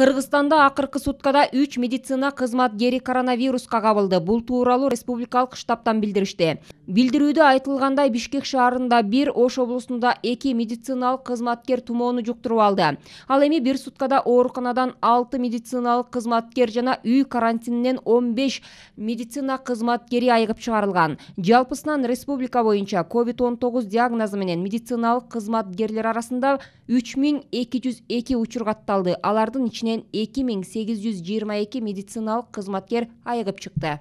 кыргызстанда акыркы суткада үч медицина кызматкери коронавируска кабылды бул тууралуу республикалык штабтан билдиришти билдирүүдө айтылгандай бишкек шаарында бир ош облусунда эки медициналык кызматкер тумоону жуктуруп алды ал эми бир суткада ооруканадан алты медициналык кызматкер жана үй карантининен он беш медицина кызматкери айыгып чыгарылган жалпысынан республика боюнча covid он тогуз диагнозу менен медициналык кызматкерлер арасында үч миң эки жүз эки учур катталды алардын ичинен үстінен 2822 медициналық қызматкер айығып шықты